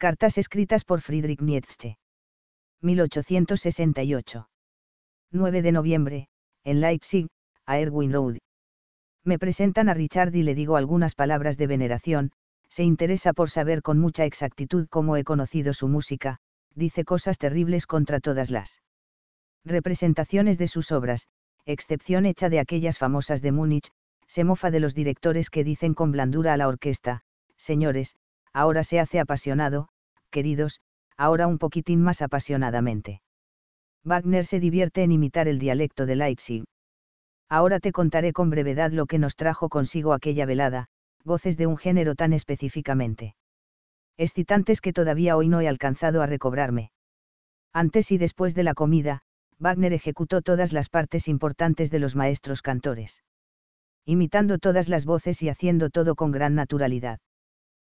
Cartas escritas por Friedrich Nietzsche. 1868. 9 de noviembre, en Leipzig, a Erwin Road. Me presentan a Richard y le digo algunas palabras de veneración, se interesa por saber con mucha exactitud cómo he conocido su música, dice cosas terribles contra todas las representaciones de sus obras, excepción hecha de aquellas famosas de Múnich, se mofa de los directores que dicen con blandura a la orquesta, señores, ahora se hace apasionado, queridos, ahora un poquitín más apasionadamente. Wagner se divierte en imitar el dialecto de Leipzig. Ahora te contaré con brevedad lo que nos trajo consigo aquella velada, voces de un género tan específicamente. Excitantes que todavía hoy no he alcanzado a recobrarme. Antes y después de la comida, Wagner ejecutó todas las partes importantes de los maestros cantores. Imitando todas las voces y haciendo todo con gran naturalidad.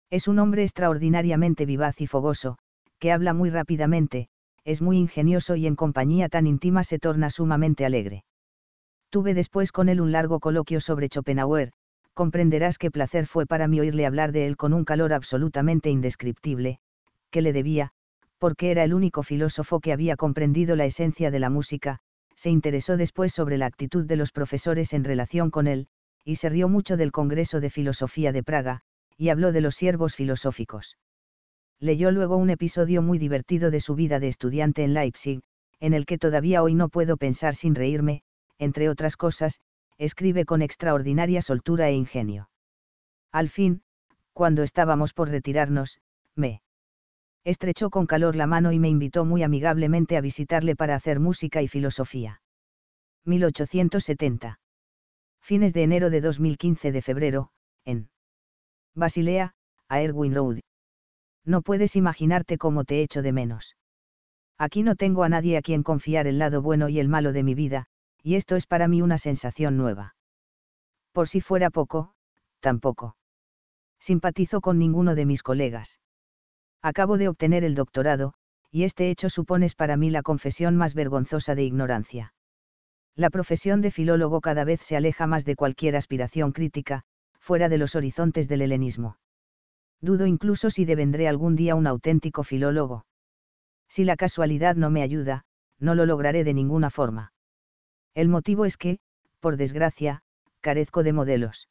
Es un hombre extraordinariamente vivaz y fogoso, que habla muy rápidamente, es muy ingenioso y en compañía tan íntima se torna sumamente alegre. Tuve después con él un largo coloquio sobre Schopenhauer, comprenderás qué placer fue para mí oírle hablar de él con un calor absolutamente indescriptible, que le debía, porque era el único filósofo que había comprendido la esencia de la música, se interesó después sobre la actitud de los profesores en relación con él, y se rió mucho del Congreso de Filosofía de Praga, y habló de los siervos filosóficos. Leyó luego un episodio muy divertido de su vida de estudiante en Leipzig, en el que todavía hoy no puedo pensar sin reírme, entre otras cosas, escribe con extraordinaria soltura e ingenio. Al fin, cuando estábamos por retirarnos, me estrechó con calor la mano y me invitó muy amigablemente a visitarle para hacer música y filosofía. 1870. Fines de enero de 2015 de febrero, en Basilea, a Erwin Road. No puedes imaginarte cómo te echo de menos. Aquí no tengo a nadie a quien confiar el lado bueno y el malo de mi vida, y esto es para mí una sensación nueva. Por si fuera poco, tampoco. Simpatizo con ninguno de mis colegas. Acabo de obtener el doctorado, y este hecho supones para mí la confesión más vergonzosa de ignorancia. La profesión de filólogo cada vez se aleja más de cualquier aspiración crítica, fuera de los horizontes del helenismo. Dudo incluso si devendré algún día un auténtico filólogo. Si la casualidad no me ayuda, no lo lograré de ninguna forma. El motivo es que, por desgracia, carezco de modelos.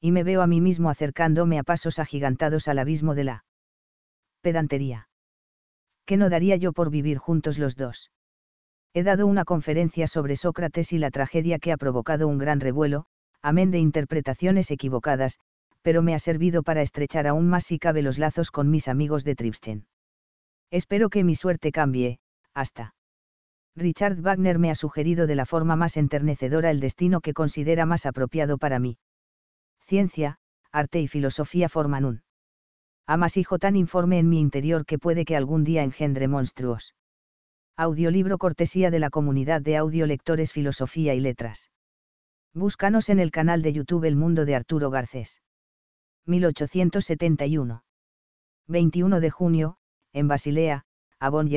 Y me veo a mí mismo acercándome a pasos agigantados al abismo de la pedantería. ¿Qué no daría yo por vivir juntos los dos? He dado una conferencia sobre Sócrates y la tragedia que ha provocado un gran revuelo, amén de interpretaciones equivocadas, pero me ha servido para estrechar aún más si cabe los lazos con mis amigos de Tripschen. Espero que mi suerte cambie, hasta. Richard Wagner me ha sugerido de la forma más enternecedora el destino que considera más apropiado para mí. Ciencia, arte y filosofía forman un amasijo tan informe en mi interior que puede que algún día engendre monstruos. Audiolibro cortesía de la comunidad de audiolectores Filosofía y Letras. Búscanos en el canal de YouTube El Mundo de Arturo Garcés. 1871. 21 de junio, en Basilea, a von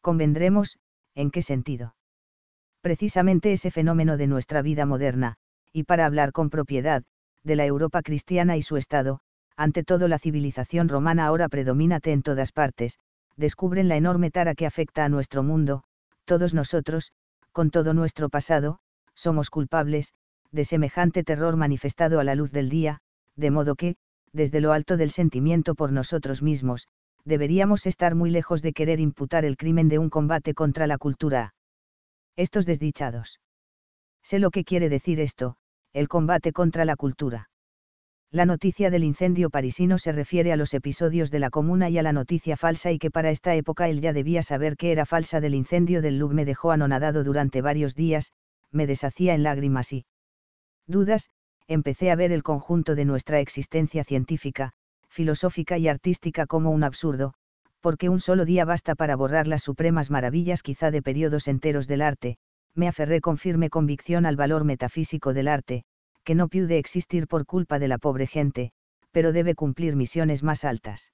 Convendremos, ¿en qué sentido? Precisamente ese fenómeno de nuestra vida moderna, y para hablar con propiedad, de la Europa cristiana y su estado, ante todo la civilización romana ahora predomínate en todas partes, descubren la enorme tara que afecta a nuestro mundo, todos nosotros, con todo nuestro pasado, somos culpables, de semejante terror manifestado a la luz del día, de modo que, desde lo alto del sentimiento por nosotros mismos, deberíamos estar muy lejos de querer imputar el crimen de un combate contra la cultura. Estos desdichados. Sé lo que quiere decir esto, el combate contra la cultura. La noticia del incendio parisino se refiere a los episodios de la comuna y a la noticia falsa y que para esta época él ya debía saber que era falsa del incendio del Louvre me dejó anonadado durante varios días, me deshacía en lágrimas y dudas, empecé a ver el conjunto de nuestra existencia científica, filosófica y artística como un absurdo, porque un solo día basta para borrar las supremas maravillas quizá de periodos enteros del arte, me aferré con firme convicción al valor metafísico del arte, que no pude existir por culpa de la pobre gente, pero debe cumplir misiones más altas.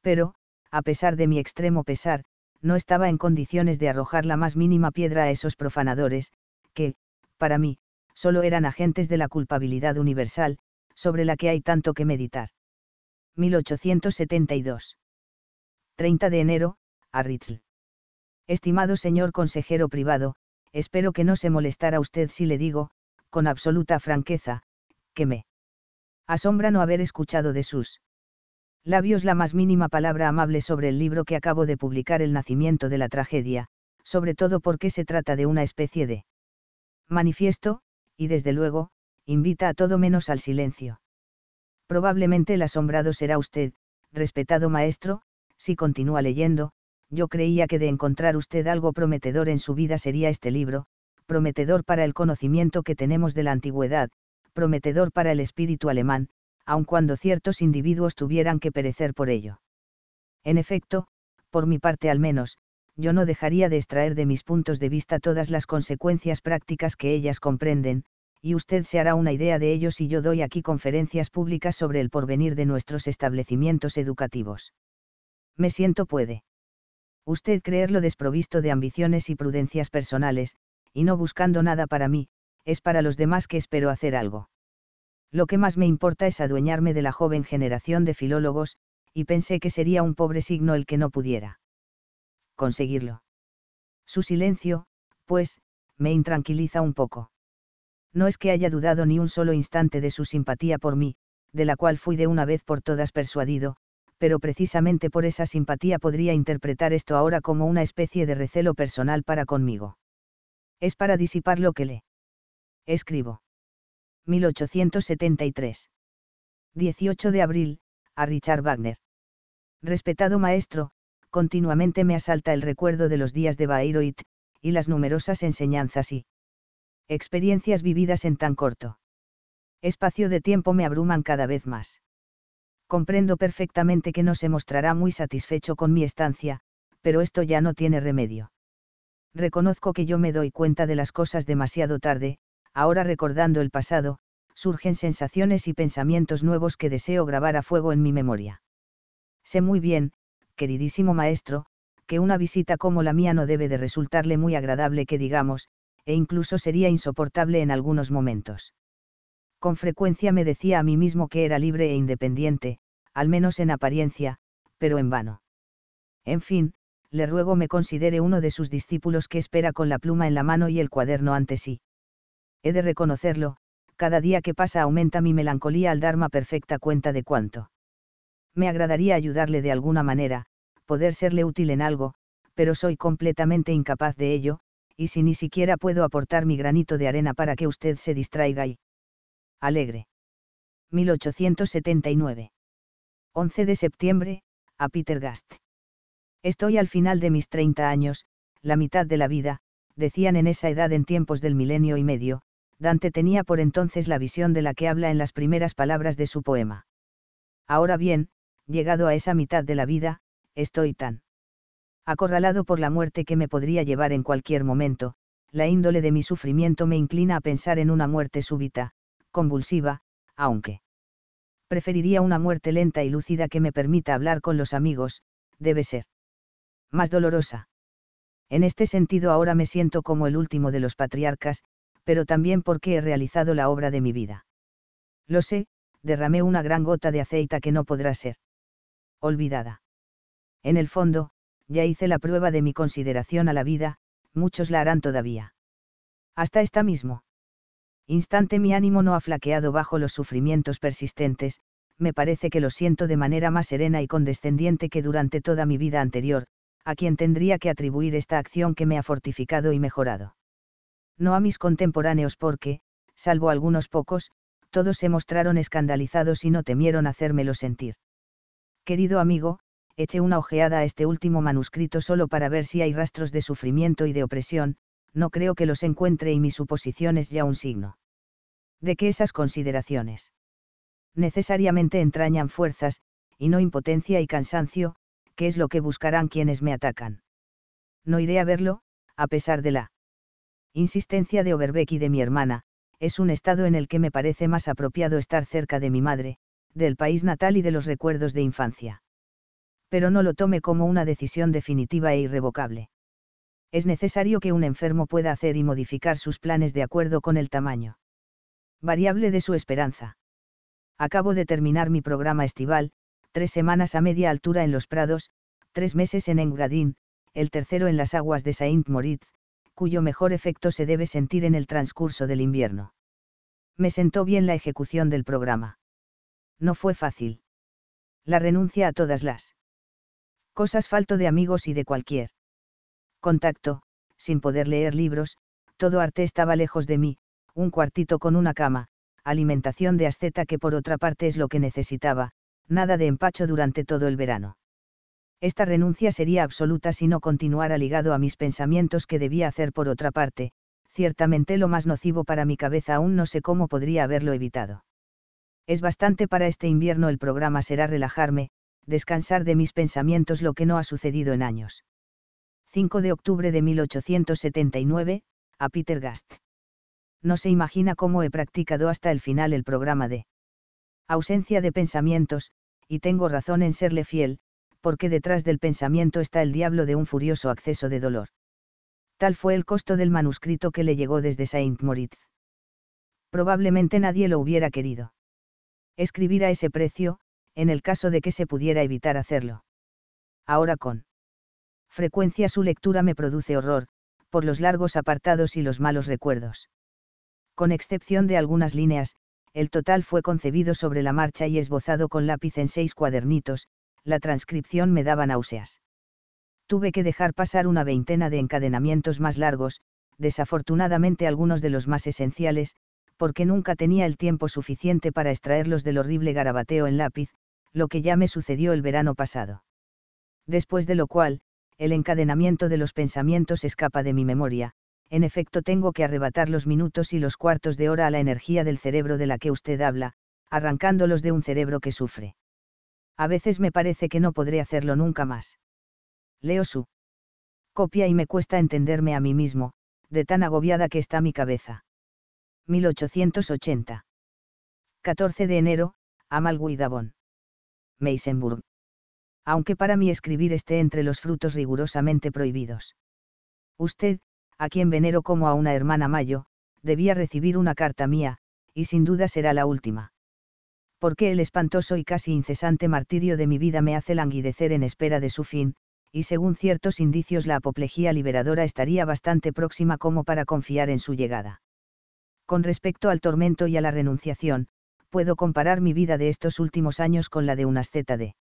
Pero, a pesar de mi extremo pesar, no estaba en condiciones de arrojar la más mínima piedra a esos profanadores, que, para mí, solo eran agentes de la culpabilidad universal, sobre la que hay tanto que meditar. 1872. 30 de enero, a Ritzl. Estimado señor consejero privado, espero que no se molestara usted si le digo, con absoluta franqueza, que me asombra no haber escuchado de sus labios la más mínima palabra amable sobre el libro que acabo de publicar El nacimiento de la tragedia, sobre todo porque se trata de una especie de manifiesto, y desde luego, invita a todo menos al silencio. Probablemente el asombrado será usted, respetado maestro, si continúa leyendo, yo creía que de encontrar usted algo prometedor en su vida sería este libro, prometedor para el conocimiento que tenemos de la antigüedad, prometedor para el espíritu alemán, aun cuando ciertos individuos tuvieran que perecer por ello. En efecto, por mi parte al menos, yo no dejaría de extraer de mis puntos de vista todas las consecuencias prácticas que ellas comprenden, y usted se hará una idea de ello si yo doy aquí conferencias públicas sobre el porvenir de nuestros establecimientos educativos. Me siento puede. Usted creerlo desprovisto de ambiciones y prudencias personales, y no buscando nada para mí, es para los demás que espero hacer algo. Lo que más me importa es adueñarme de la joven generación de filólogos, y pensé que sería un pobre signo el que no pudiera conseguirlo. Su silencio, pues, me intranquiliza un poco. No es que haya dudado ni un solo instante de su simpatía por mí, de la cual fui de una vez por todas persuadido, pero precisamente por esa simpatía podría interpretar esto ahora como una especie de recelo personal para conmigo. Es para disipar lo que le escribo. 1873. 18 de abril, a Richard Wagner. Respetado maestro, continuamente me asalta el recuerdo de los días de Bayreuth, y las numerosas enseñanzas y experiencias vividas en tan corto espacio de tiempo me abruman cada vez más. Comprendo perfectamente que no se mostrará muy satisfecho con mi estancia, pero esto ya no tiene remedio. Reconozco que yo me doy cuenta de las cosas demasiado tarde, ahora recordando el pasado, surgen sensaciones y pensamientos nuevos que deseo grabar a fuego en mi memoria. Sé muy bien, queridísimo maestro, que una visita como la mía no debe de resultarle muy agradable que digamos, e incluso sería insoportable en algunos momentos. Con frecuencia me decía a mí mismo que era libre e independiente, al menos en apariencia, pero en vano. En fin, le ruego me considere uno de sus discípulos que espera con la pluma en la mano y el cuaderno ante sí. He de reconocerlo, cada día que pasa aumenta mi melancolía al darme perfecta cuenta de cuánto me agradaría ayudarle de alguna manera, poder serle útil en algo, pero soy completamente incapaz de ello, y si ni siquiera puedo aportar mi granito de arena para que usted se distraiga y alegre. 1879. 11 de septiembre, a Peter Gast. Estoy al final de mis 30 años, la mitad de la vida, decían en esa edad en tiempos del milenio y medio, Dante tenía por entonces la visión de la que habla en las primeras palabras de su poema. Ahora bien, llegado a esa mitad de la vida, estoy tan acorralado por la muerte que me podría llevar en cualquier momento, la índole de mi sufrimiento me inclina a pensar en una muerte súbita, convulsiva, aunque preferiría una muerte lenta y lúcida que me permita hablar con los amigos, debe ser más dolorosa. En este sentido ahora me siento como el último de los patriarcas, pero también porque he realizado la obra de mi vida. Lo sé, derramé una gran gota de aceite que no podrá ser olvidada. En el fondo, ya hice la prueba de mi consideración a la vida, muchos la harán todavía. Hasta esta mismo. Instante mi ánimo no ha flaqueado bajo los sufrimientos persistentes, me parece que lo siento de manera más serena y condescendiente que durante toda mi vida anterior, a quien tendría que atribuir esta acción que me ha fortificado y mejorado. No a mis contemporáneos porque, salvo algunos pocos, todos se mostraron escandalizados y no temieron hacérmelo sentir. Querido amigo, eché una ojeada a este último manuscrito solo para ver si hay rastros de sufrimiento y de opresión, no creo que los encuentre y mi suposición es ya un signo. De que esas consideraciones necesariamente entrañan fuerzas, y no impotencia y cansancio, que es lo que buscarán quienes me atacan. No iré a verlo, a pesar de la insistencia de Overbeck y de mi hermana, es un estado en el que me parece más apropiado estar cerca de mi madre, del país natal y de los recuerdos de infancia. Pero no lo tome como una decisión definitiva e irrevocable. Es necesario que un enfermo pueda hacer y modificar sus planes de acuerdo con el tamaño. Variable de su esperanza. Acabo de terminar mi programa estival, tres semanas a media altura en los prados, tres meses en Engadin, el tercero en las aguas de Saint Moritz, cuyo mejor efecto se debe sentir en el transcurso del invierno. Me sentó bien la ejecución del programa no fue fácil. La renuncia a todas las cosas falto de amigos y de cualquier contacto, sin poder leer libros, todo arte estaba lejos de mí, un cuartito con una cama, alimentación de asceta que por otra parte es lo que necesitaba, nada de empacho durante todo el verano. Esta renuncia sería absoluta si no continuara ligado a mis pensamientos que debía hacer por otra parte, ciertamente lo más nocivo para mi cabeza aún no sé cómo podría haberlo evitado. Es bastante para este invierno el programa será relajarme, descansar de mis pensamientos lo que no ha sucedido en años. 5 de octubre de 1879, a Peter Gast. No se imagina cómo he practicado hasta el final el programa de ausencia de pensamientos, y tengo razón en serle fiel, porque detrás del pensamiento está el diablo de un furioso acceso de dolor. Tal fue el costo del manuscrito que le llegó desde Saint Moritz. Probablemente nadie lo hubiera querido escribir a ese precio, en el caso de que se pudiera evitar hacerlo. Ahora con frecuencia su lectura me produce horror, por los largos apartados y los malos recuerdos. Con excepción de algunas líneas, el total fue concebido sobre la marcha y esbozado con lápiz en seis cuadernitos, la transcripción me daba náuseas. Tuve que dejar pasar una veintena de encadenamientos más largos, desafortunadamente algunos de los más esenciales, porque nunca tenía el tiempo suficiente para extraerlos del horrible garabateo en lápiz, lo que ya me sucedió el verano pasado. Después de lo cual, el encadenamiento de los pensamientos escapa de mi memoria, en efecto tengo que arrebatar los minutos y los cuartos de hora a la energía del cerebro de la que usted habla, arrancándolos de un cerebro que sufre. A veces me parece que no podré hacerlo nunca más. Leo su copia y me cuesta entenderme a mí mismo, de tan agobiada que está mi cabeza. 1880. 14 de enero, Amal Guidabón. Meisenburg. Aunque para mí escribir esté entre los frutos rigurosamente prohibidos. Usted, a quien venero como a una hermana Mayo, debía recibir una carta mía, y sin duda será la última. Porque el espantoso y casi incesante martirio de mi vida me hace languidecer en espera de su fin, y según ciertos indicios la apoplejía liberadora estaría bastante próxima como para confiar en su llegada. Con respecto al tormento y a la renunciación, puedo comparar mi vida de estos últimos años con la de un asceta de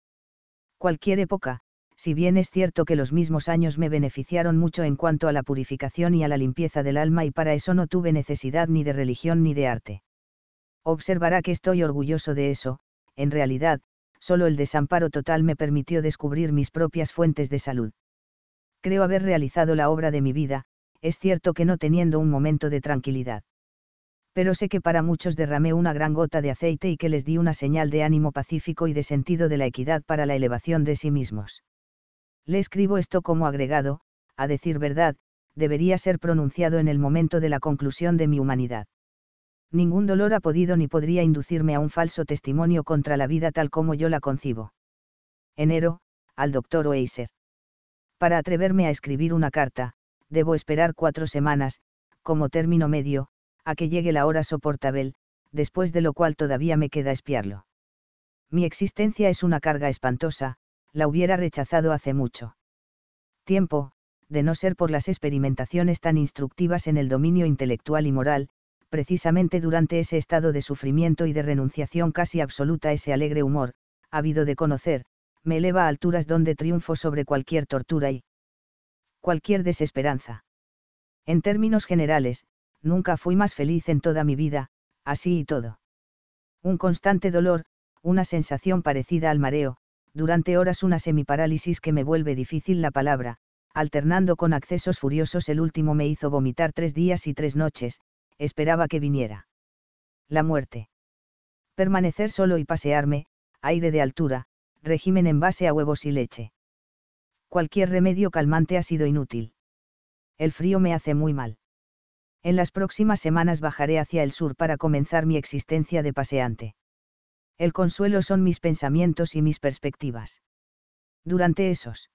cualquier época, si bien es cierto que los mismos años me beneficiaron mucho en cuanto a la purificación y a la limpieza del alma y para eso no tuve necesidad ni de religión ni de arte. Observará que estoy orgulloso de eso, en realidad, solo el desamparo total me permitió descubrir mis propias fuentes de salud. Creo haber realizado la obra de mi vida, es cierto que no teniendo un momento de tranquilidad pero sé que para muchos derramé una gran gota de aceite y que les di una señal de ánimo pacífico y de sentido de la equidad para la elevación de sí mismos. Le escribo esto como agregado, a decir verdad, debería ser pronunciado en el momento de la conclusión de mi humanidad. Ningún dolor ha podido ni podría inducirme a un falso testimonio contra la vida tal como yo la concibo. Enero, al doctor Oeser. Para atreverme a escribir una carta, debo esperar cuatro semanas, como término medio, a que llegue la hora soportable, después de lo cual todavía me queda espiarlo. Mi existencia es una carga espantosa, la hubiera rechazado hace mucho tiempo, de no ser por las experimentaciones tan instructivas en el dominio intelectual y moral, precisamente durante ese estado de sufrimiento y de renunciación casi absoluta ese alegre humor, habido de conocer, me eleva a alturas donde triunfo sobre cualquier tortura y cualquier desesperanza. En términos generales, nunca fui más feliz en toda mi vida, así y todo. Un constante dolor, una sensación parecida al mareo, durante horas una semiparálisis que me vuelve difícil la palabra, alternando con accesos furiosos el último me hizo vomitar tres días y tres noches, esperaba que viniera. La muerte. Permanecer solo y pasearme, aire de altura, régimen en base a huevos y leche. Cualquier remedio calmante ha sido inútil. El frío me hace muy mal. En las próximas semanas bajaré hacia el sur para comenzar mi existencia de paseante. El consuelo son mis pensamientos y mis perspectivas. Durante esos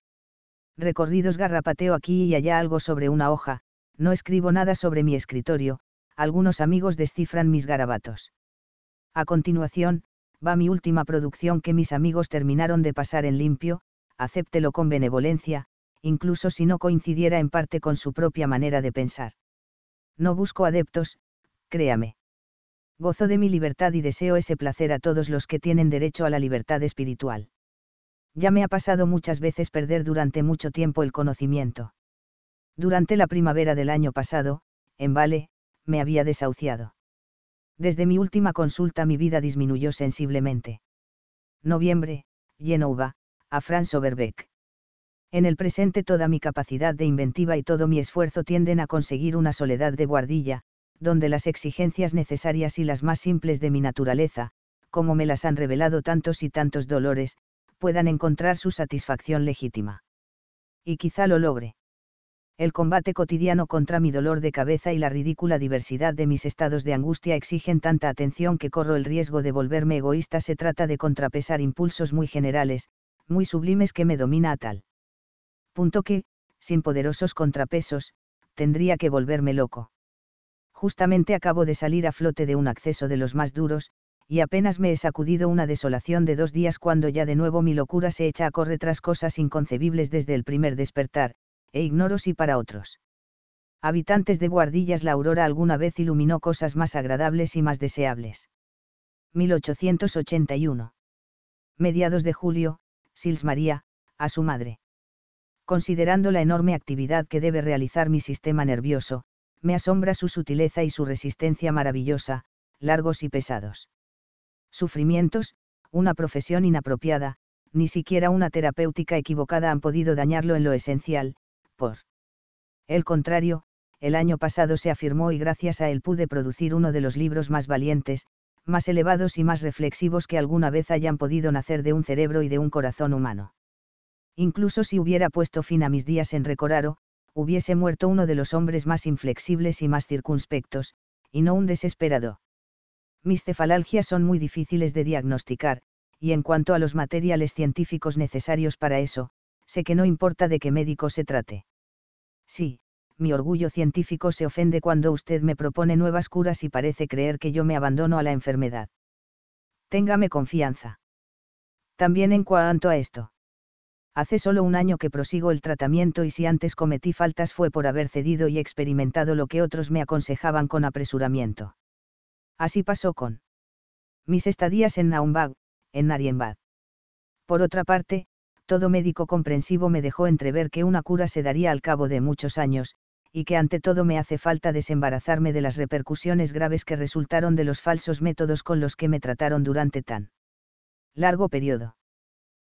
recorridos garrapateo aquí y allá algo sobre una hoja, no escribo nada sobre mi escritorio, algunos amigos descifran mis garabatos. A continuación, va mi última producción que mis amigos terminaron de pasar en limpio, acéptelo con benevolencia, incluso si no coincidiera en parte con su propia manera de pensar. No busco adeptos, créame. Gozo de mi libertad y deseo ese placer a todos los que tienen derecho a la libertad espiritual. Ya me ha pasado muchas veces perder durante mucho tiempo el conocimiento. Durante la primavera del año pasado, en Vale, me había desahuciado. Desde mi última consulta mi vida disminuyó sensiblemente. Noviembre, Genova, a Franz Oberbeck en el presente toda mi capacidad de inventiva y todo mi esfuerzo tienden a conseguir una soledad de guardilla, donde las exigencias necesarias y las más simples de mi naturaleza, como me las han revelado tantos y tantos dolores, puedan encontrar su satisfacción legítima. Y quizá lo logre. El combate cotidiano contra mi dolor de cabeza y la ridícula diversidad de mis estados de angustia exigen tanta atención que corro el riesgo de volverme egoísta. Se trata de contrapesar impulsos muy generales, muy sublimes que me domina a tal punto que, sin poderosos contrapesos, tendría que volverme loco. Justamente acabo de salir a flote de un acceso de los más duros, y apenas me he sacudido una desolación de dos días cuando ya de nuevo mi locura se echa a correr tras cosas inconcebibles desde el primer despertar, e ignoro si para otros. Habitantes de Guardillas la aurora alguna vez iluminó cosas más agradables y más deseables. 1881. Mediados de julio, Sils María, a su madre considerando la enorme actividad que debe realizar mi sistema nervioso, me asombra su sutileza y su resistencia maravillosa, largos y pesados. Sufrimientos, una profesión inapropiada, ni siquiera una terapéutica equivocada han podido dañarlo en lo esencial, por el contrario, el año pasado se afirmó y gracias a él pude producir uno de los libros más valientes, más elevados y más reflexivos que alguna vez hayan podido nacer de un cerebro y de un corazón humano. Incluso si hubiera puesto fin a mis días en Recoraro, hubiese muerto uno de los hombres más inflexibles y más circunspectos, y no un desesperado. Mis cefalalgias son muy difíciles de diagnosticar, y en cuanto a los materiales científicos necesarios para eso, sé que no importa de qué médico se trate. Sí, mi orgullo científico se ofende cuando usted me propone nuevas curas y parece creer que yo me abandono a la enfermedad. Téngame confianza. También en cuanto a esto hace solo un año que prosigo el tratamiento y si antes cometí faltas fue por haber cedido y experimentado lo que otros me aconsejaban con apresuramiento. Así pasó con mis estadías en Naumbag, en Narienbad. Por otra parte, todo médico comprensivo me dejó entrever que una cura se daría al cabo de muchos años, y que ante todo me hace falta desembarazarme de las repercusiones graves que resultaron de los falsos métodos con los que me trataron durante tan largo periodo.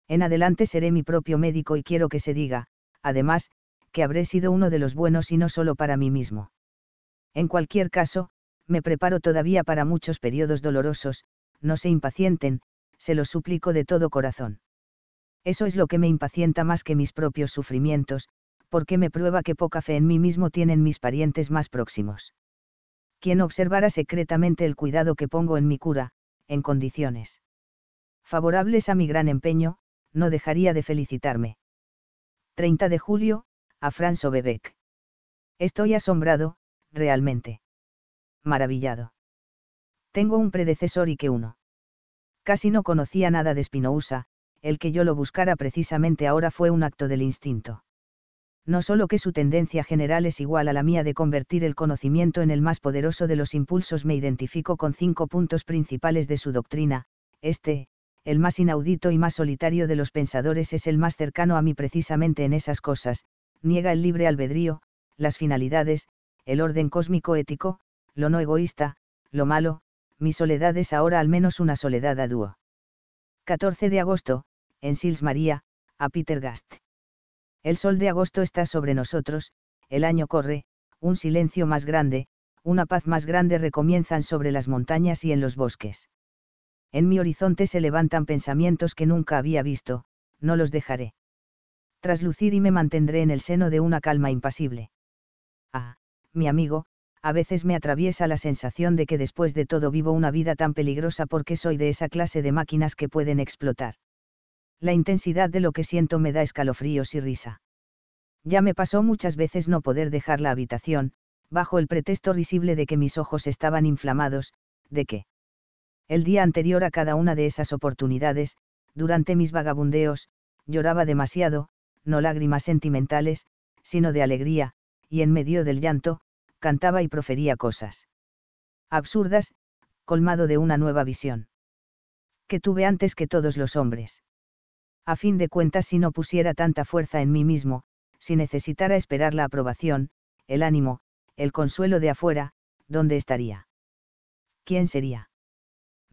En adelante seré mi propio médico y quiero que se diga, además, que habré sido uno de los buenos y no solo para mí mismo. En cualquier caso, me preparo todavía para muchos periodos dolorosos, no se impacienten, se los suplico de todo corazón. Eso es lo que me impacienta más que mis propios sufrimientos, porque me prueba que poca fe en mí mismo tienen mis parientes más próximos. Quien observara secretamente el cuidado que pongo en mi cura, en condiciones favorables a mi gran empeño, no dejaría de felicitarme. 30 de julio, a François Bebec. Estoy asombrado, realmente. Maravillado. Tengo un predecesor y que uno. Casi no conocía nada de Spinoza, el que yo lo buscara precisamente ahora fue un acto del instinto. No solo que su tendencia general es igual a la mía de convertir el conocimiento en el más poderoso de los impulsos, me identifico con cinco puntos principales de su doctrina, este, el más inaudito y más solitario de los pensadores es el más cercano a mí precisamente en esas cosas, niega el libre albedrío, las finalidades, el orden cósmico ético, lo no egoísta, lo malo, mi soledad es ahora al menos una soledad a dúo. 14 de agosto, en Sils María, a Peter Gast. El sol de agosto está sobre nosotros, el año corre, un silencio más grande, una paz más grande recomienzan sobre las montañas y en los bosques en mi horizonte se levantan pensamientos que nunca había visto, no los dejaré. Traslucir y me mantendré en el seno de una calma impasible. Ah, mi amigo, a veces me atraviesa la sensación de que después de todo vivo una vida tan peligrosa porque soy de esa clase de máquinas que pueden explotar. La intensidad de lo que siento me da escalofríos y risa. Ya me pasó muchas veces no poder dejar la habitación, bajo el pretexto risible de que mis ojos estaban inflamados, de que el día anterior a cada una de esas oportunidades, durante mis vagabundeos, lloraba demasiado, no lágrimas sentimentales, sino de alegría, y en medio del llanto, cantaba y profería cosas absurdas, colmado de una nueva visión. Que tuve antes que todos los hombres. A fin de cuentas, si no pusiera tanta fuerza en mí mismo, si necesitara esperar la aprobación, el ánimo, el consuelo de afuera, ¿dónde estaría? ¿Quién sería?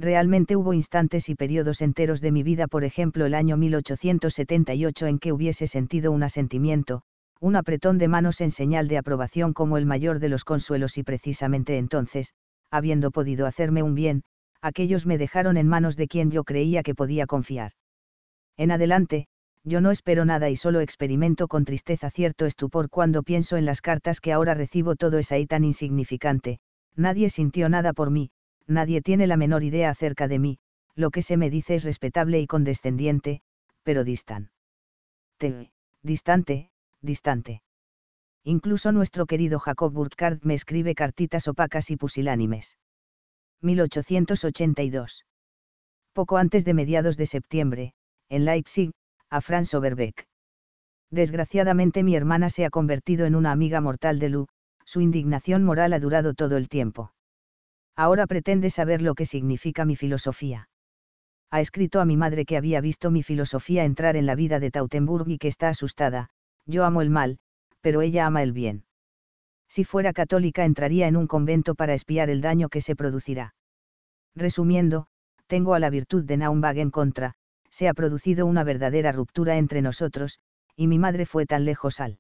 realmente hubo instantes y periodos enteros de mi vida, por ejemplo el año 1878, en que hubiese sentido un asentimiento, un apretón de manos en señal de aprobación como el mayor de los consuelos y precisamente entonces, habiendo podido hacerme un bien, aquellos me dejaron en manos de quien yo creía que podía confiar. En adelante, yo no espero nada y solo experimento con tristeza cierto estupor cuando pienso en las cartas que ahora recibo todo es ahí tan insignificante, nadie sintió nada por mí, nadie tiene la menor idea acerca de mí, lo que se me dice es respetable y condescendiente, pero distante. Te, distante, distante. Incluso nuestro querido Jacob Burckhardt me escribe cartitas opacas y pusilánimes. 1882. Poco antes de mediados de septiembre, en Leipzig, a Franz Oberbeck. Desgraciadamente mi hermana se ha convertido en una amiga mortal de Lu, su indignación moral ha durado todo el tiempo. Ahora pretende saber lo que significa mi filosofía. Ha escrito a mi madre que había visto mi filosofía entrar en la vida de Tautenburg y que está asustada, yo amo el mal, pero ella ama el bien. Si fuera católica entraría en un convento para espiar el daño que se producirá. Resumiendo, tengo a la virtud de Naumbag en contra, se ha producido una verdadera ruptura entre nosotros, y mi madre fue tan lejos al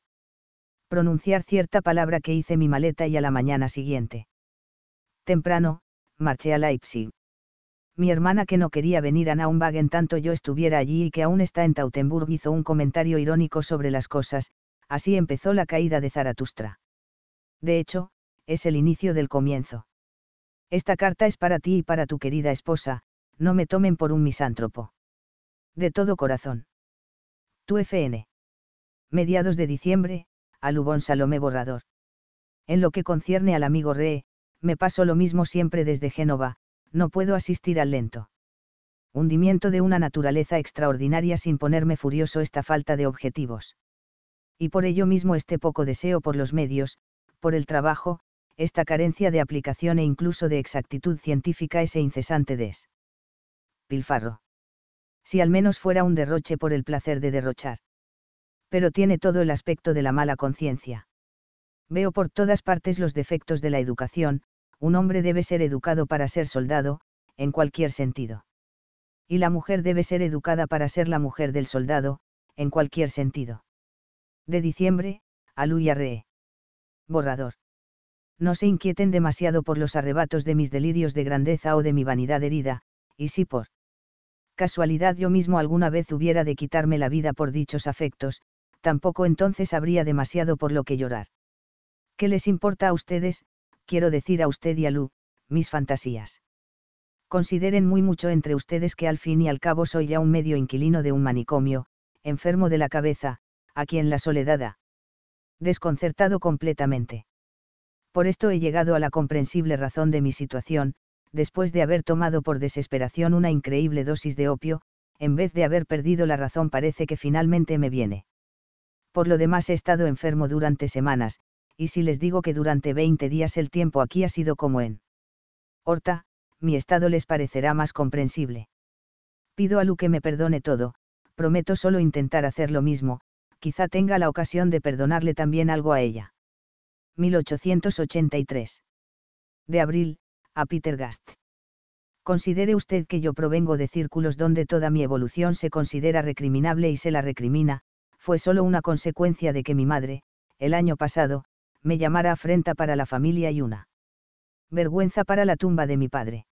pronunciar cierta palabra que hice mi maleta y a la mañana siguiente. Temprano, marché a Leipzig. Mi hermana que no quería venir a Naumburg en tanto yo estuviera allí y que aún está en Tautenburg hizo un comentario irónico sobre las cosas, así empezó la caída de Zaratustra. De hecho, es el inicio del comienzo. Esta carta es para ti y para tu querida esposa, no me tomen por un misántropo. De todo corazón. Tu FN. Mediados de diciembre, a Salomé Borrador. En lo que concierne al amigo Re, me paso lo mismo siempre desde Génova, no puedo asistir al lento. Hundimiento de una naturaleza extraordinaria sin ponerme furioso esta falta de objetivos. Y por ello mismo este poco deseo por los medios, por el trabajo, esta carencia de aplicación e incluso de exactitud científica ese incesante despilfarro. Si al menos fuera un derroche por el placer de derrochar. Pero tiene todo el aspecto de la mala conciencia. Veo por todas partes los defectos de la educación, un hombre debe ser educado para ser soldado, en cualquier sentido. Y la mujer debe ser educada para ser la mujer del soldado, en cualquier sentido. De diciembre, a Luya Re. Borrador. No se inquieten demasiado por los arrebatos de mis delirios de grandeza o de mi vanidad herida, y si por casualidad yo mismo alguna vez hubiera de quitarme la vida por dichos afectos, tampoco entonces habría demasiado por lo que llorar. ¿Qué les importa a ustedes, quiero decir a usted y a Lu, mis fantasías. Consideren muy mucho entre ustedes que al fin y al cabo soy ya un medio inquilino de un manicomio, enfermo de la cabeza, a quien la soledad ha Desconcertado completamente. Por esto he llegado a la comprensible razón de mi situación, después de haber tomado por desesperación una increíble dosis de opio, en vez de haber perdido la razón parece que finalmente me viene. Por lo demás he estado enfermo durante semanas, y si les digo que durante 20 días el tiempo aquí ha sido como en Horta, mi estado les parecerá más comprensible. Pido a Lu que me perdone todo, prometo solo intentar hacer lo mismo, quizá tenga la ocasión de perdonarle también algo a ella. 1883. De abril, a Peter Gast. Considere usted que yo provengo de círculos donde toda mi evolución se considera recriminable y se la recrimina, fue solo una consecuencia de que mi madre, el año pasado, me llamará afrenta para la familia y una vergüenza para la tumba de mi padre.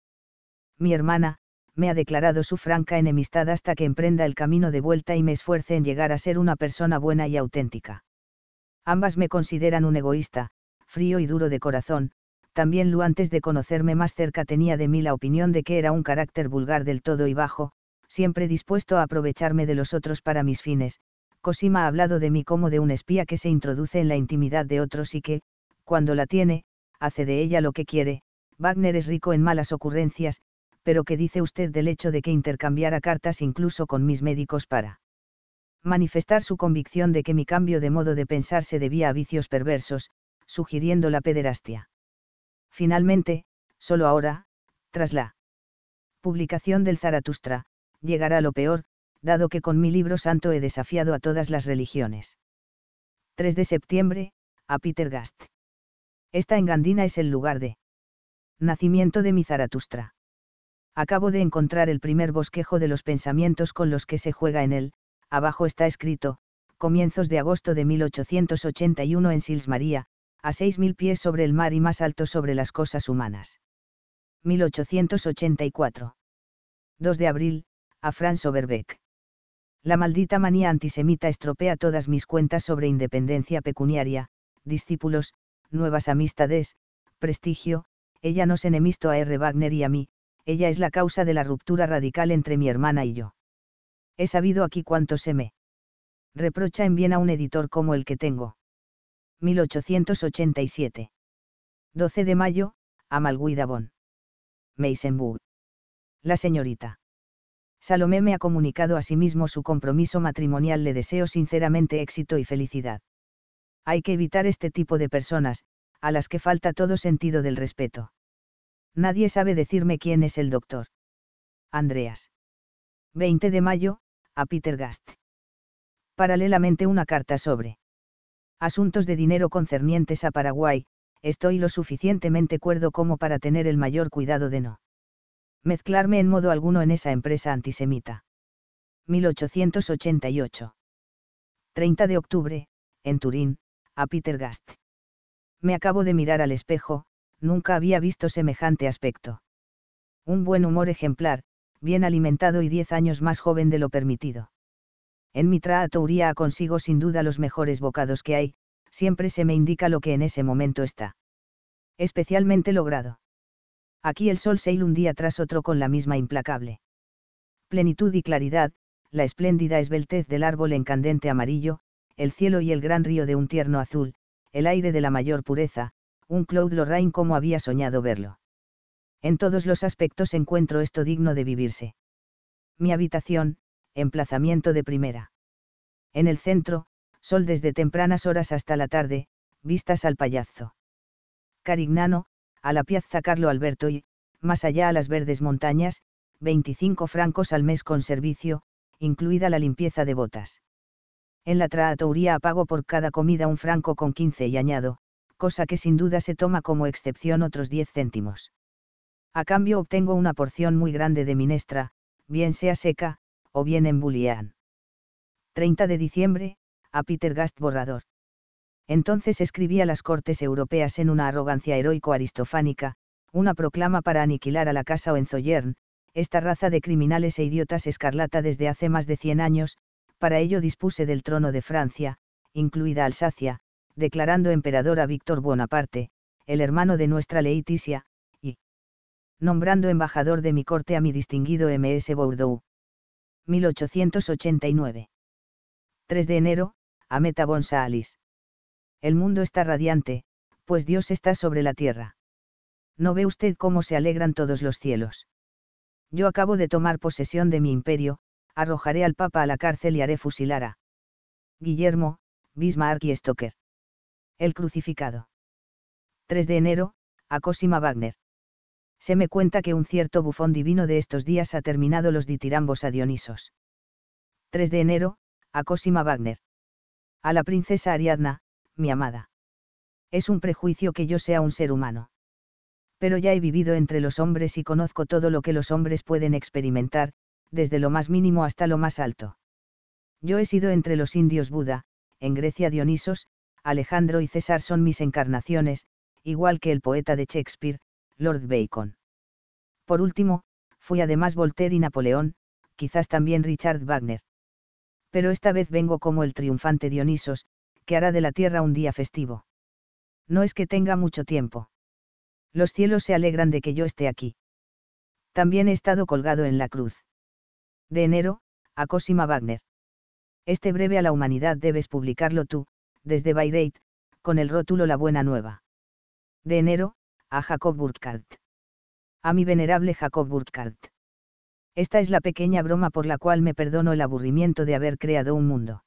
Mi hermana, me ha declarado su franca enemistad hasta que emprenda el camino de vuelta y me esfuerce en llegar a ser una persona buena y auténtica. Ambas me consideran un egoísta, frío y duro de corazón, también lo antes de conocerme más cerca tenía de mí la opinión de que era un carácter vulgar del todo y bajo, siempre dispuesto a aprovecharme de los otros para mis fines, Cosima ha hablado de mí como de un espía que se introduce en la intimidad de otros y que, cuando la tiene, hace de ella lo que quiere, Wagner es rico en malas ocurrencias, pero ¿qué dice usted del hecho de que intercambiara cartas incluso con mis médicos para manifestar su convicción de que mi cambio de modo de pensar se debía a vicios perversos, sugiriendo la pederastia? Finalmente, solo ahora, tras la publicación del Zaratustra, llegará lo peor, dado que con mi libro santo he desafiado a todas las religiones. 3 de septiembre, a Peter Gast. Esta en Gandina es el lugar de nacimiento de mi Zaratustra. Acabo de encontrar el primer bosquejo de los pensamientos con los que se juega en él, abajo está escrito, comienzos de agosto de 1881 en Sils María, a 6.000 pies sobre el mar y más alto sobre las cosas humanas. 1884. 2 de abril, a Franz Overbeck. La maldita manía antisemita estropea todas mis cuentas sobre independencia pecuniaria, discípulos, nuevas amistades, prestigio, ella nos enemistó a R. Wagner y a mí, ella es la causa de la ruptura radical entre mi hermana y yo. He sabido aquí cuánto se me reprocha en bien a un editor como el que tengo. 1887. 12 de mayo, Amalguida Bon. Meisenburg. La señorita. Salomé me ha comunicado a sí mismo su compromiso matrimonial. Le deseo sinceramente éxito y felicidad. Hay que evitar este tipo de personas, a las que falta todo sentido del respeto. Nadie sabe decirme quién es el doctor. Andreas. 20 de mayo, a Peter Gast. Paralelamente una carta sobre asuntos de dinero concernientes a Paraguay, estoy lo suficientemente cuerdo como para tener el mayor cuidado de no mezclarme en modo alguno en esa empresa antisemita. 1888. 30 de octubre, en Turín, a Peter Gast. Me acabo de mirar al espejo, nunca había visto semejante aspecto. Un buen humor ejemplar, bien alimentado y diez años más joven de lo permitido. En mi trato consigo sin duda los mejores bocados que hay, siempre se me indica lo que en ese momento está. Especialmente logrado. Aquí el sol se día tras otro con la misma implacable plenitud y claridad, la espléndida esbeltez del árbol en candente amarillo, el cielo y el gran río de un tierno azul, el aire de la mayor pureza, un Claude Lorrain como había soñado verlo. En todos los aspectos encuentro esto digno de vivirse. Mi habitación, emplazamiento de primera. En el centro, sol desde tempranas horas hasta la tarde, vistas al payazo. Carignano, a la Piazza Carlo Alberto y, más allá a las verdes montañas, 25 francos al mes con servicio, incluida la limpieza de botas. En la traatoría pago por cada comida un franco con 15 y añado, cosa que sin duda se toma como excepción otros 10 céntimos. A cambio obtengo una porción muy grande de minestra, bien sea seca, o bien en bulián. 30 de diciembre, a Peter Gast borrador entonces a las cortes europeas en una arrogancia heroico-aristofánica, una proclama para aniquilar a la casa o Zoyern, esta raza de criminales e idiotas escarlata desde hace más de 100 años, para ello dispuse del trono de Francia, incluida Alsacia, declarando emperador a Víctor Bonaparte, el hermano de nuestra Leiticia, y nombrando embajador de mi corte a mi distinguido M.S. Bourdou. 1889. 3 de enero, Ameta Bonsalis el mundo está radiante, pues Dios está sobre la tierra. ¿No ve usted cómo se alegran todos los cielos? Yo acabo de tomar posesión de mi imperio, arrojaré al Papa a la cárcel y haré fusilar a Guillermo, Bismarck y Stoker. El crucificado. 3 de enero, a Cosima Wagner. Se me cuenta que un cierto bufón divino de estos días ha terminado los ditirambos a Dionisos. 3 de enero, a Cosima Wagner. A la princesa Ariadna, mi amada. Es un prejuicio que yo sea un ser humano. Pero ya he vivido entre los hombres y conozco todo lo que los hombres pueden experimentar, desde lo más mínimo hasta lo más alto. Yo he sido entre los indios Buda, en Grecia Dionisos, Alejandro y César son mis encarnaciones, igual que el poeta de Shakespeare, Lord Bacon. Por último, fui además Voltaire y Napoleón, quizás también Richard Wagner. Pero esta vez vengo como el triunfante Dionisos, que hará de la tierra un día festivo. No es que tenga mucho tiempo. Los cielos se alegran de que yo esté aquí. También he estado colgado en la cruz. De enero, a Cosima Wagner. Este breve a la humanidad debes publicarlo tú, desde Bayreuth, con el rótulo La Buena Nueva. De enero, a Jacob Burckhardt. A mi venerable Jacob Burckhardt. Esta es la pequeña broma por la cual me perdono el aburrimiento de haber creado un mundo.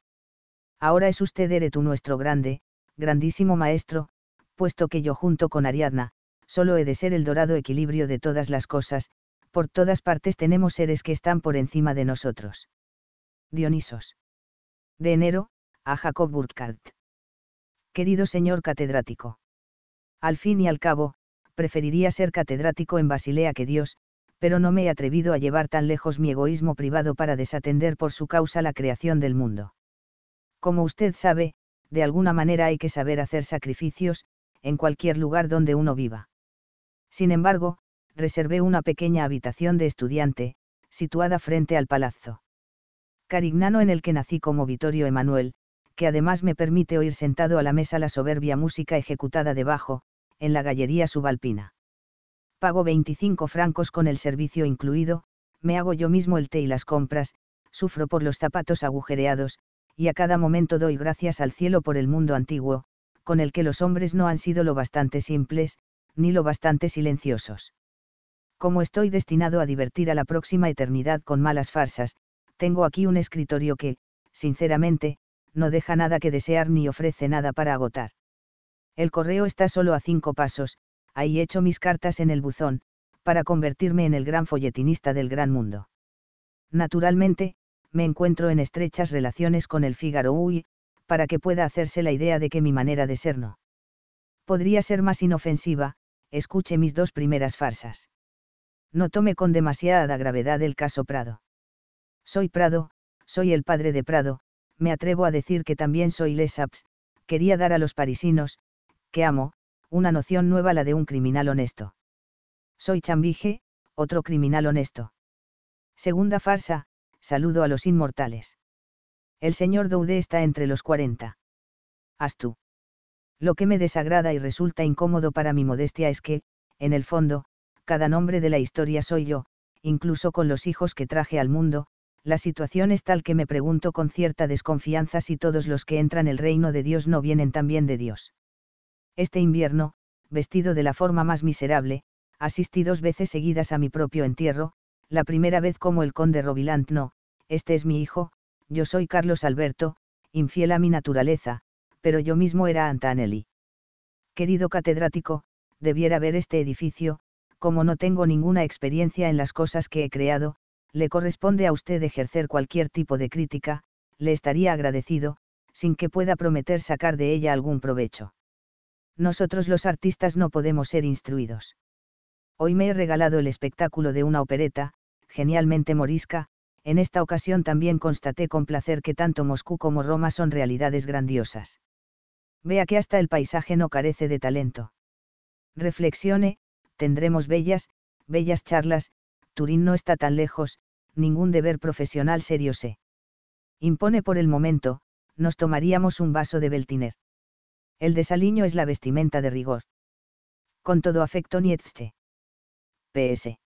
Ahora es usted tú nuestro grande, grandísimo maestro, puesto que yo junto con Ariadna, solo he de ser el dorado equilibrio de todas las cosas, por todas partes tenemos seres que están por encima de nosotros. Dionisos. De enero, a Jacob Burckhardt. Querido señor catedrático. Al fin y al cabo, preferiría ser catedrático en Basilea que Dios, pero no me he atrevido a llevar tan lejos mi egoísmo privado para desatender por su causa la creación del mundo. Como usted sabe, de alguna manera hay que saber hacer sacrificios, en cualquier lugar donde uno viva. Sin embargo, reservé una pequeña habitación de estudiante, situada frente al palazzo. Carignano en el que nací como Vittorio Emanuel, que además me permite oír sentado a la mesa la soberbia música ejecutada debajo, en la gallería subalpina. Pago 25 francos con el servicio incluido, me hago yo mismo el té y las compras, sufro por los zapatos agujereados, y a cada momento doy gracias al cielo por el mundo antiguo, con el que los hombres no han sido lo bastante simples, ni lo bastante silenciosos. Como estoy destinado a divertir a la próxima eternidad con malas farsas, tengo aquí un escritorio que, sinceramente, no deja nada que desear ni ofrece nada para agotar. El correo está solo a cinco pasos, ahí echo mis cartas en el buzón, para convertirme en el gran folletinista del gran mundo. Naturalmente, me encuentro en estrechas relaciones con el Fígaro Uy, para que pueda hacerse la idea de que mi manera de ser no podría ser más inofensiva, escuche mis dos primeras farsas. No tome con demasiada gravedad el caso Prado. Soy Prado, soy el padre de Prado, me atrevo a decir que también soy Lesaps, quería dar a los parisinos, que amo, una noción nueva la de un criminal honesto. Soy Chambige, otro criminal honesto. Segunda farsa, saludo a los inmortales. El señor Doude está entre los 40. Haz tú. Lo que me desagrada y resulta incómodo para mi modestia es que, en el fondo, cada nombre de la historia soy yo, incluso con los hijos que traje al mundo, la situación es tal que me pregunto con cierta desconfianza si todos los que entran el reino de Dios no vienen también de Dios. Este invierno, vestido de la forma más miserable, asistí dos veces seguidas a mi propio entierro, la primera vez como el conde Robilant, no, este es mi hijo, yo soy Carlos Alberto, infiel a mi naturaleza, pero yo mismo era Antanelli. Querido catedrático, debiera ver este edificio, como no tengo ninguna experiencia en las cosas que he creado, le corresponde a usted ejercer cualquier tipo de crítica, le estaría agradecido, sin que pueda prometer sacar de ella algún provecho. Nosotros los artistas no podemos ser instruidos. Hoy me he regalado el espectáculo de una opereta, genialmente morisca, en esta ocasión también constaté con placer que tanto Moscú como Roma son realidades grandiosas. Vea que hasta el paisaje no carece de talento. Reflexione, tendremos bellas, bellas charlas, Turín no está tan lejos, ningún deber profesional serio se impone por el momento, nos tomaríamos un vaso de Beltiner. El desaliño es la vestimenta de rigor. Con todo afecto Nietzsche. PS.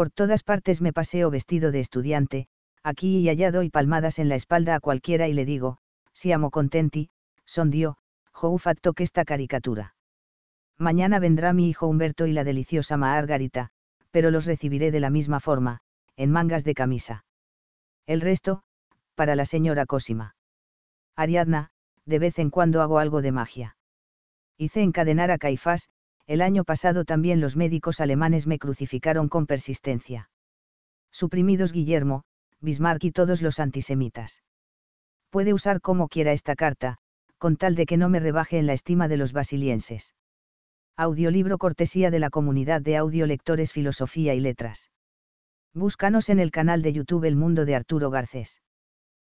Por todas partes me paseo vestido de estudiante, aquí y allá doy palmadas en la espalda a cualquiera y le digo, si amo contenti, son dio, facto que esta caricatura. Mañana vendrá mi hijo Humberto y la deliciosa Margarita, pero los recibiré de la misma forma, en mangas de camisa. El resto, para la señora Cosima. Ariadna, de vez en cuando hago algo de magia. Hice encadenar a Caifás, el año pasado también los médicos alemanes me crucificaron con persistencia. Suprimidos Guillermo, Bismarck y todos los antisemitas. Puede usar como quiera esta carta, con tal de que no me rebaje en la estima de los basilienses. Audiolibro cortesía de la comunidad de audiolectores Filosofía y Letras. Búscanos en el canal de YouTube El Mundo de Arturo Garcés.